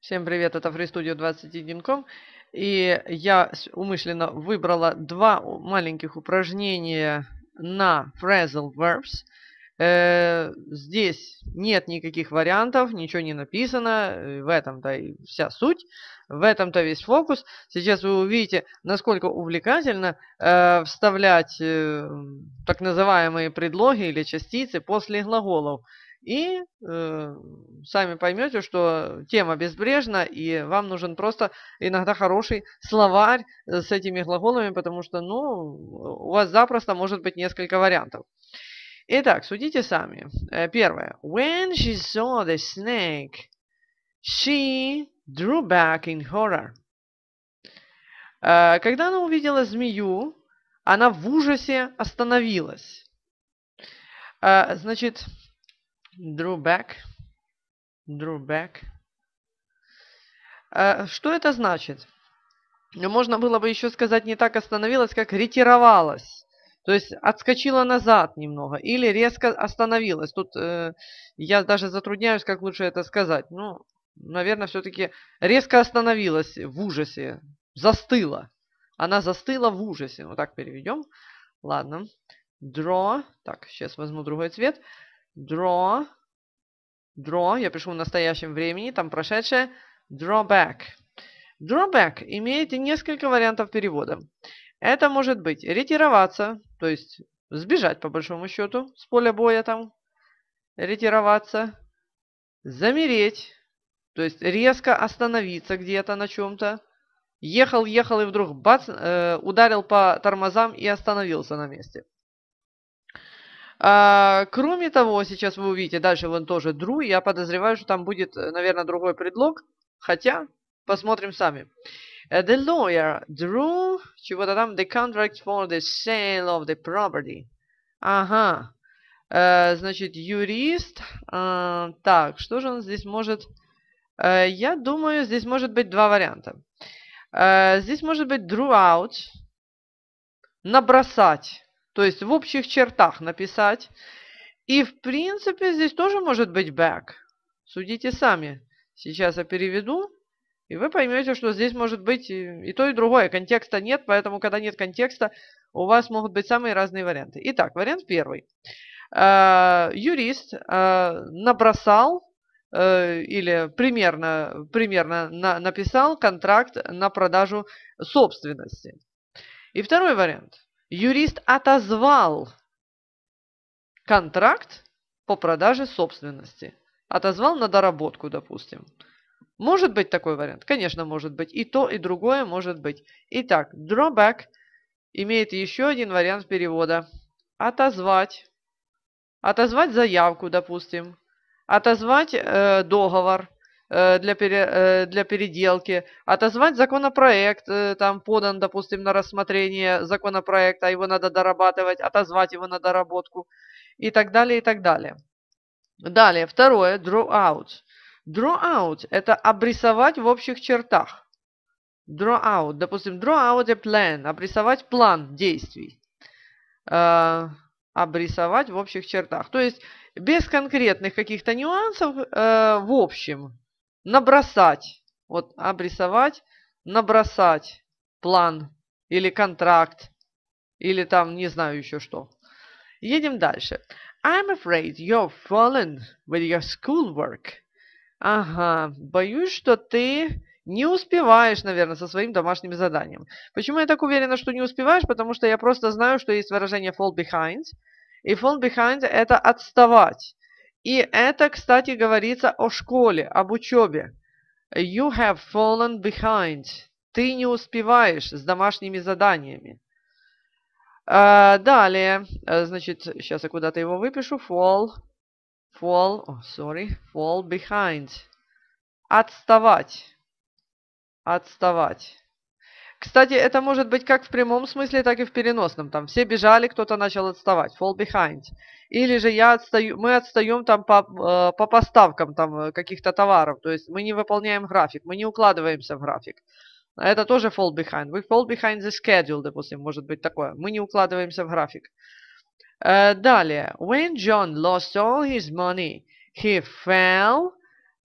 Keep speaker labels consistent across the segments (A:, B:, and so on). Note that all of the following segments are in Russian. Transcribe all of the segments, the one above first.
A: Всем привет, это FreeStudio 21.com. И я умышленно выбрала два маленьких упражнения на phrasal verbs. Э, здесь нет никаких вариантов, ничего не написано. Э, в этом-то и вся суть. В этом-то весь фокус. Сейчас вы увидите, насколько увлекательно э, вставлять так называемые предлоги или частицы после глаголов. И э, сами поймете, что тема безбрежна, и вам нужен просто иногда хороший словарь э, с этими глаголами, потому что ну, у вас запросто может быть несколько вариантов. Итак, судите сами. Э, первое. When she saw the snake, she drew back in horror. Э, когда она увидела змею, она в ужасе остановилась. Значит, Drew back. Drew back. А, что это значит? Ну, можно было бы еще сказать не так остановилась, как ретировалась. То есть отскочила назад немного или резко остановилась. Тут э, я даже затрудняюсь, как лучше это сказать. Ну, наверное, все-таки резко остановилась в ужасе. Застыла. Она застыла в ужасе. Вот так переведем. Ладно. Draw. Так, сейчас возьму другой цвет. Draw. Draw. Я пишу в настоящем времени, там прошедшее. Drawback. Drawback имеет несколько вариантов перевода. Это может быть ретироваться, то есть сбежать по большому счету с поля боя там, ретироваться, замереть, то есть резко остановиться где-то на чем-то. Ехал, ехал и вдруг бац, э, ударил по тормозам и остановился на месте. А, кроме того, сейчас вы увидите, дальше вон тоже Дру. Я подозреваю, что там будет, э, наверное, другой предлог. Хотя, посмотрим сами. Э, the lawyer drew чего-то там the contract for the sale of the property. Ага. Э, значит, юрист. Э, так, что же он здесь может... Э, я думаю, здесь может быть два варианта. Э, здесь может быть drew out. Набросать. То есть в общих чертах написать. И в принципе здесь тоже может быть back. Судите сами. Сейчас я переведу. И вы поймете, что здесь может быть и то, и другое. Контекста нет, поэтому, когда нет контекста, у вас могут быть самые разные варианты. Итак, вариант первый. Э, юрист э, набросал э, или примерно, примерно написал контракт на продажу собственности. И второй вариант. Юрист отозвал контракт по продаже собственности. Отозвал на доработку, допустим. Может быть такой вариант? Конечно, может быть. И то, и другое может быть. Итак, drawback имеет еще один вариант перевода. Отозвать. Отозвать заявку, допустим. Отозвать э, договор. Э, для, пере, э, для переделки, отозвать законопроект, э, там подан, допустим, на рассмотрение законопроекта, его надо дорабатывать, отозвать его на доработку и так далее, и так далее. Далее, второе, draw out. Draw out – это обрисовать в общих чертах. Draw out, допустим, draw out a plan, обрисовать план действий. обрисовать в общих чертах. То есть без конкретных каких-то нюансов э, в общем набросать, вот обрисовать, набросать план или контракт, или там не знаю еще что. Едем дальше. I'm afraid you've fallen with your schoolwork. Ага, боюсь, что ты не успеваешь, наверное, со своим домашним заданием. Почему я так уверена, что не успеваешь? Потому что я просто знаю, что есть выражение fall behind. И fall behind – это отставать. И это, кстати, говорится о школе, об учебе. You have fallen behind. Ты не успеваешь с домашними заданиями. А, далее, э, значит, сейчас я куда-то его выпишу. Fall, fall, oh, sorry, fall behind. Отставать. Отставать. Кстати, это может быть как в прямом смысле, так и в переносном. Там все бежали, кто-то начал отставать. Fall behind или же я отстаю, мы отстаем там по, э, по поставкам там э, каких-то товаров, то есть мы не выполняем график, мы не укладываемся в график. А это тоже fall behind. We fall behind the schedule, допустим, может быть такое. Мы не укладываемся в график. Э, далее. When John lost all his money, he fell.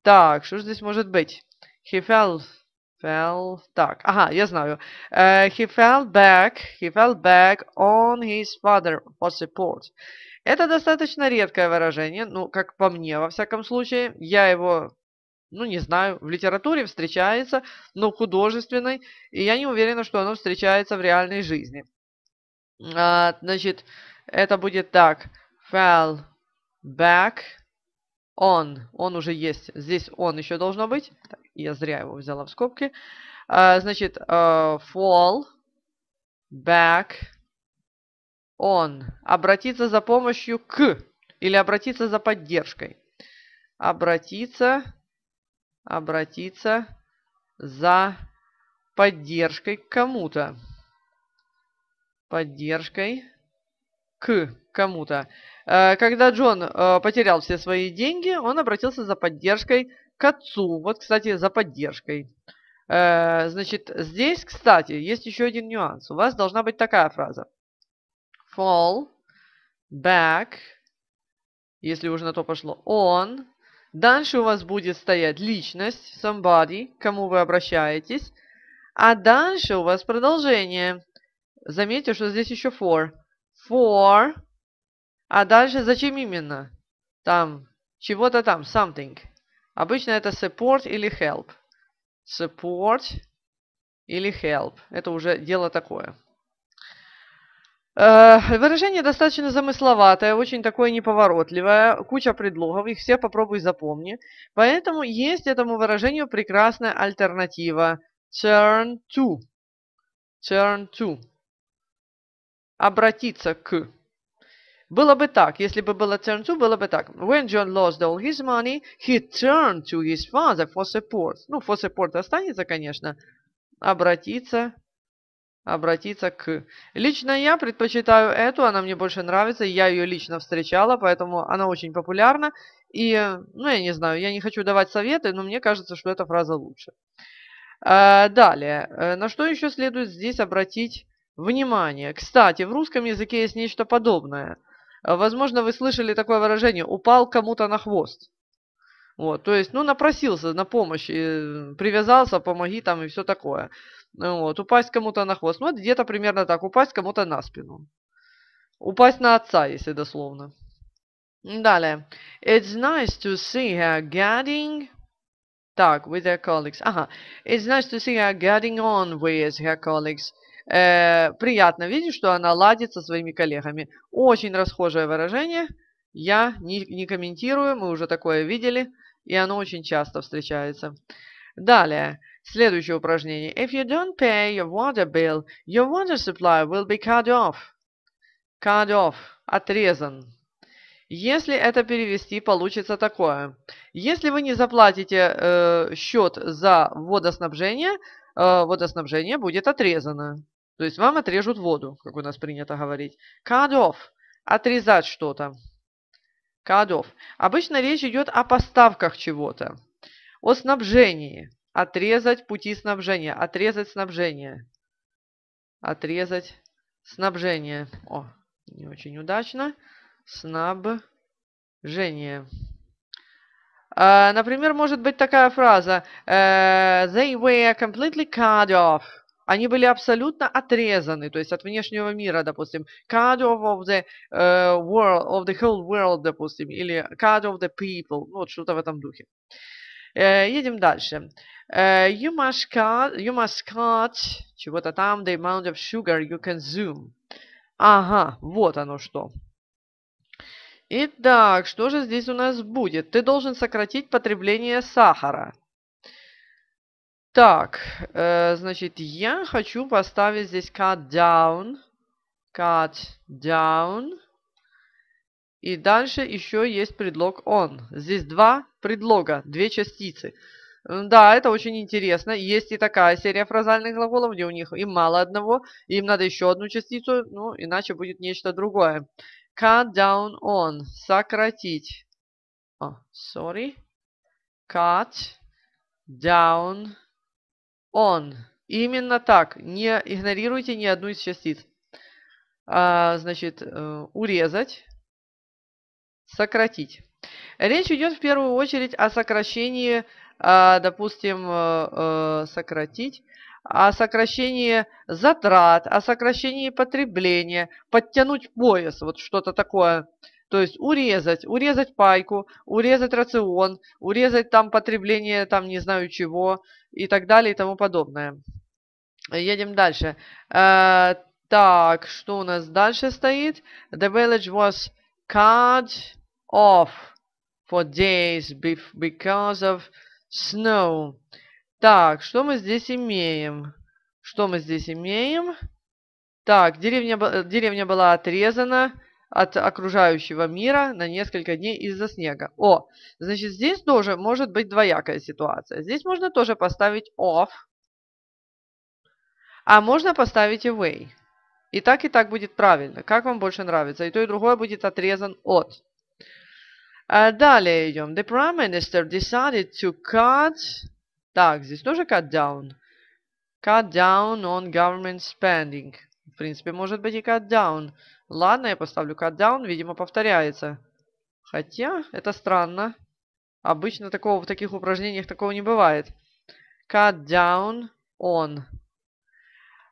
A: Так, что же здесь может быть? He fell fell так. Ага, я знаю. Uh, he fell back. He fell back on his father for support. Это достаточно редкое выражение, ну, как по мне, во всяком случае. Я его, ну, не знаю, в литературе встречается, но в художественной, и я не уверена, что оно встречается в реальной жизни. А, значит, это будет так. Fell back on. Он уже есть. Здесь он еще должно быть. Так, я зря его взяла в скобки. А, значит, э, fall back он обратиться за помощью к или обратиться за поддержкой. Обратиться, обратиться за поддержкой к кому-то. Поддержкой к кому-то. Э, когда Джон э, потерял все свои деньги, он обратился за поддержкой к отцу. Вот, кстати, за поддержкой. Э, значит, здесь, кстати, есть еще один нюанс. У вас должна быть такая фраза fall, back, если уже на то пошло, on. Дальше у вас будет стоять личность, somebody, к кому вы обращаетесь. А дальше у вас продолжение. Заметьте, что здесь еще for. For. А дальше зачем именно? Там, чего-то там, something. Обычно это support или help. Support или help. Это уже дело такое. Э, выражение достаточно замысловатое, очень такое неповоротливое, куча предлогов, их все попробуй запомни. Поэтому есть этому выражению прекрасная альтернатива. Turn to. Turn to. Обратиться к. Было бы так, если бы было turn to, было бы так. When John lost all his money, he turned to his father for support. Ну, for support останется, конечно. Обратиться обратиться к... Лично я предпочитаю эту, она мне больше нравится, я ее лично встречала, поэтому она очень популярна. И, ну, я не знаю, я не хочу давать советы, но мне кажется, что эта фраза лучше. А, далее, э, на что еще следует здесь обратить внимание? Кстати, в русском языке есть нечто подобное. Э, возможно, вы слышали такое выражение «упал кому-то на хвост». Вот, то есть, ну, напросился на помощь, и э, привязался, помоги там и все такое. Ну вот, упасть кому-то на хвост. Ну, где-то примерно так, упасть кому-то на спину. Упасть на отца, если дословно. Далее. It's nice to see her getting... Так, with her colleagues. Ага. It's nice to see her getting on with her colleagues. Э, приятно видеть, что она ладит со своими коллегами. Очень расхожее выражение. Я не, не комментирую, мы уже такое видели. И оно очень часто встречается. Далее. Следующее упражнение. If you don't pay your water bill, your water supply will be cut off. Cut off. Отрезан. Если это перевести, получится такое. Если вы не заплатите э, счет за водоснабжение, э, водоснабжение будет отрезано. То есть вам отрежут воду, как у нас принято говорить. Cut off. Отрезать что-то. Кадов. Обычно речь идет о поставках чего-то, о снабжении. Отрезать пути снабжения, отрезать снабжение. Отрезать снабжение. О, не очень удачно. Снабжение. А, например, может быть такая фраза э, «They were completely cut off» они были абсолютно отрезаны, то есть от внешнего мира, допустим, cut off of the uh, world, of the whole world, допустим, или cut off the people, ну, вот что-то в этом духе. Uh, едем дальше. Uh, you must cut, you must cut, чего-то там, the amount of sugar you consume. Ага, вот оно что. Итак, что же здесь у нас будет? Ты должен сократить потребление сахара. Так, э, значит, я хочу поставить здесь cut down. Cut down. И дальше еще есть предлог on. Здесь два предлога, две частицы. Да, это очень интересно. Есть и такая серия фразальных глаголов, где у них и мало одного, им надо еще одну частицу, ну, иначе будет нечто другое. Cut down on. Сократить. О, oh, sorry. Cut down он. Именно так. Не игнорируйте ни одну из частиц. А, значит, э, урезать, сократить. Речь идет в первую очередь о сокращении, а, допустим, э, э, сократить, о сокращении затрат, о сокращении потребления, подтянуть пояс, вот что-то такое. То есть урезать, урезать пайку, урезать рацион, урезать там потребление, там не знаю чего и так далее и тому подобное. Едем дальше. Э, так, что у нас дальше стоит? The village was cut off for days because of snow. Так, что мы здесь имеем? Что мы здесь имеем? Так, деревня, деревня была отрезана от окружающего мира на несколько дней из-за снега. О, значит, здесь тоже может быть двоякая ситуация. Здесь можно тоже поставить off, а можно поставить away. И так, и так будет правильно. Как вам больше нравится? И то, и другое будет отрезан от. А далее идем. The prime minister decided to cut... Так, здесь тоже cut down. Cut down on government spending. В принципе, может быть и cut down. Ладно, я поставлю катдаун, видимо, повторяется. Хотя, это странно. Обычно такого в таких упражнениях такого не бывает. Катдаун он.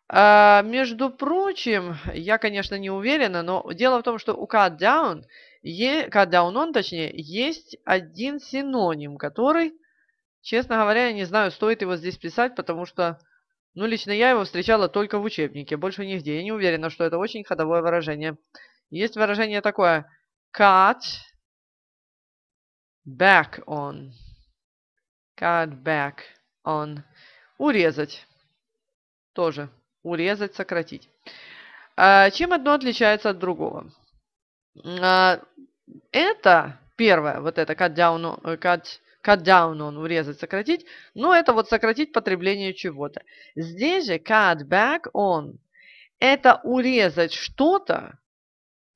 A: А, между прочим, я, конечно, не уверена, но дело в том, что у катдаун, катдаун он, точнее, есть один синоним, который, честно говоря, я не знаю, стоит его здесь писать, потому что ну, лично я его встречала только в учебнике, больше нигде. Я не уверена, что это очень ходовое выражение. Есть выражение такое cut back on. Cut back on. Урезать. Тоже. Урезать, сократить. А, чем одно отличается от другого? А, это первое, вот это cut down, э, cut cut down он урезать, сократить. Но это вот сократить потребление чего-то. Здесь же cut back on – это урезать что-то,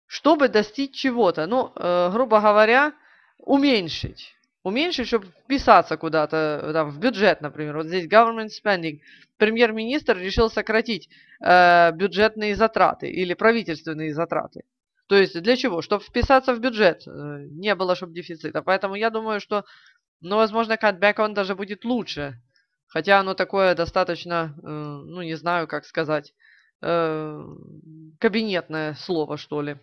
A: чтобы достичь чего-то. Ну, э, грубо говоря, уменьшить. Уменьшить, чтобы вписаться куда-то, в бюджет, например. Вот здесь government spending. Премьер-министр решил сократить э, бюджетные затраты или правительственные затраты. То есть для чего? Чтобы вписаться в бюджет. Э, не было, чтобы дефицита. Поэтому я думаю, что но, возможно, катбэк он даже будет лучше. Хотя оно такое достаточно, э, ну, не знаю, как сказать, э, кабинетное слово, что ли.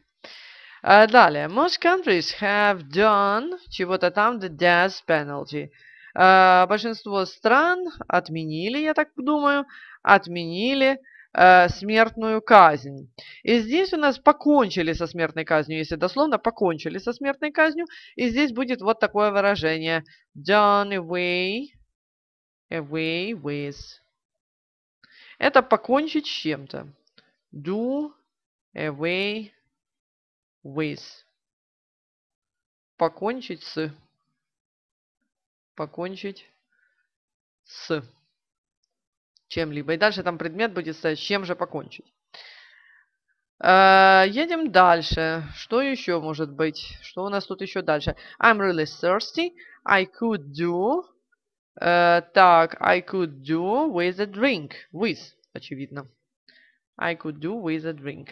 A: А далее. Most countries have done чего-то там the death penalty. А, большинство стран отменили, я так думаю, отменили Э, смертную казнь. И здесь у нас покончили со смертной казнью, если дословно, покончили со смертной казнью. И здесь будет вот такое выражение. Done away, away with. Это покончить с чем-то. Do away with. Покончить с. Покончить с чем-либо. И дальше там предмет будет стоять, с чем же покончить. Э, едем дальше. Что еще может быть? Что у нас тут еще дальше? I'm really thirsty. I could do... Э, так, I could do with a drink. With, очевидно. I could do with a drink.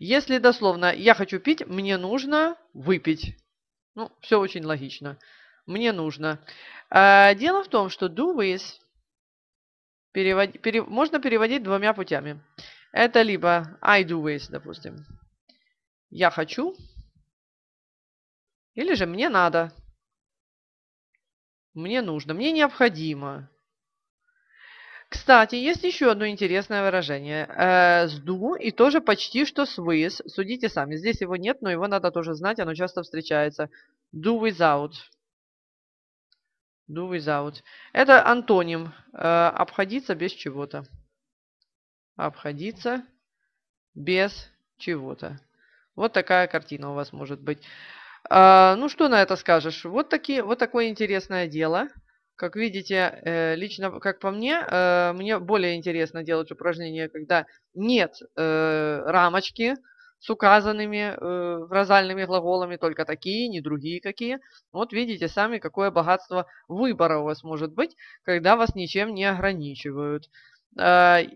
A: Если дословно «я хочу пить», «мне нужно выпить». Ну, все очень логично. «Мне нужно». Uh, дело в том, что «do with» перевод, пере, можно переводить двумя путями. Это либо I do waste, допустим. Я хочу. Или же мне надо. Мне нужно. Мне необходимо. Кстати, есть еще одно интересное выражение. Э, do и тоже почти что с with. Судите сами. Здесь его нет, но его надо тоже знать. Оно часто встречается. Do without. Do without. Это антоним. Э, обходиться без чего-то. Обходиться без чего-то. Вот такая картина у вас может быть. Э, ну, что на это скажешь? Вот, такие, вот такое интересное дело. Как видите, э, лично, как по мне, э, мне более интересно делать упражнения, когда нет э, рамочки, с указанными э, фразальными глаголами, только такие, не другие какие. Вот видите сами, какое богатство выбора у вас может быть, когда вас ничем не ограничивают. А, э,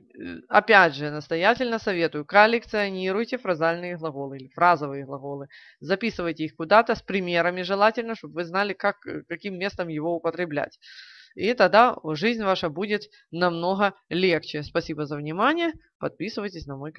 A: опять же, настоятельно советую, коллекционируйте фразальные глаголы или фразовые глаголы. Записывайте их куда-то с примерами желательно, чтобы вы знали, как, э, каким местом его употреблять. И тогда жизнь ваша будет намного легче. Спасибо за внимание. Подписывайтесь на мой канал.